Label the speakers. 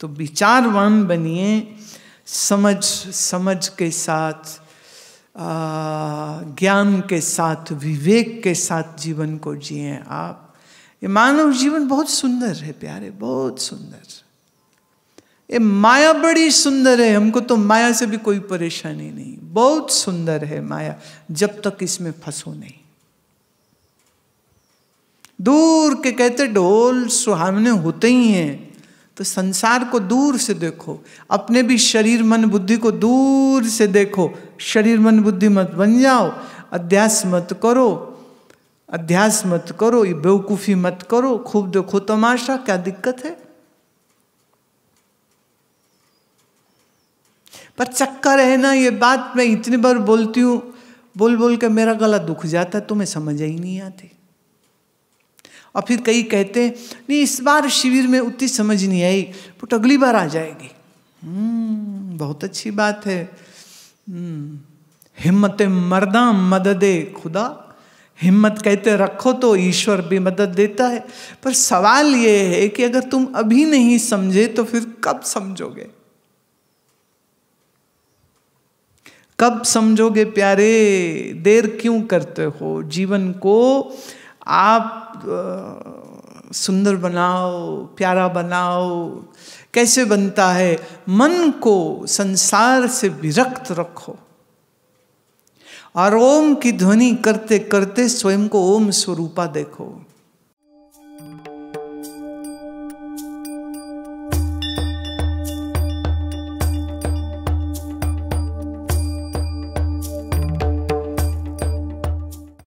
Speaker 1: तो विचारवान बनिए समझ समझ के साथ ज्ञान के साथ विवेक के साथ जीवन को जिए आप ये मानव जीवन बहुत सुंदर है प्यारे बहुत सुंदर ये माया बड़ी सुंदर है हमको तो माया से भी कोई परेशानी नहीं बहुत सुंदर है माया जब तक इसमें फंसो नहीं दूर के कहते ढोल सुहावने होते ही हैं तो संसार को दूर से देखो अपने भी शरीर मन बुद्धि को दूर से देखो शरीर मन बुद्धि मत बन जाओ अध्यास मत करो अध्यास मत करो ये बेवकूफ़ी मत करो खूब देखो तमाशा क्या दिक्कत है पर चक्कर है ना ये बात मैं इतनी बार बोलती हूँ बोल बोल के मेरा गला दुख जाता है तुम्हें समझ ही नहीं आती और फिर कई कहते हैं नहीं इस बार शिविर में उतनी समझ नहीं आई बट अगली बार आ जाएगी हम्म, बहुत अच्छी बात है हम्म, हिम्मत मर्दा मददे खुदा हिम्मत कहते रखो तो ईश्वर भी मदद देता है पर सवाल ये है कि अगर तुम अभी नहीं समझे तो फिर कब समझोगे कब समझोगे प्यारे देर क्यों करते हो जीवन को आप सुंदर बनाओ प्यारा बनाओ कैसे बनता है मन को संसार से विरक्त रखो और ओम की ध्वनि करते करते स्वयं को ओम स्वरूपा देखो